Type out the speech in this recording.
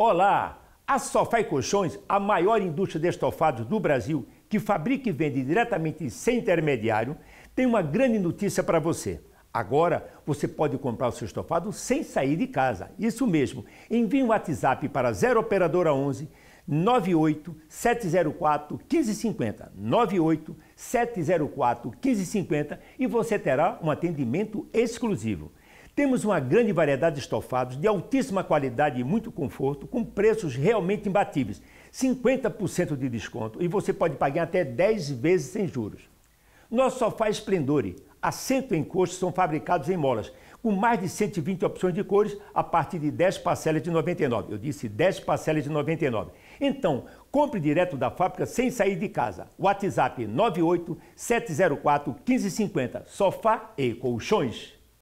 Olá! A Sofá e Colchões, a maior indústria de estofados do Brasil, que fabrica e vende diretamente sem intermediário, tem uma grande notícia para você. Agora você pode comprar o seu estofado sem sair de casa. Isso mesmo. Envie um WhatsApp para 0 operadora 11 98 704 1550. 98 704 1550 e você terá um atendimento exclusivo. Temos uma grande variedade de estofados de altíssima qualidade e muito conforto, com preços realmente imbatíveis. 50% de desconto e você pode pagar até 10 vezes sem juros. Nosso sofá Esplendore, assento e encosto são fabricados em molas, com mais de 120 opções de cores a partir de 10 parcelas de 99. Eu disse 10 parcelas de 99. Então, compre direto da fábrica sem sair de casa. WhatsApp 98 704 1550. Sofá e colchões.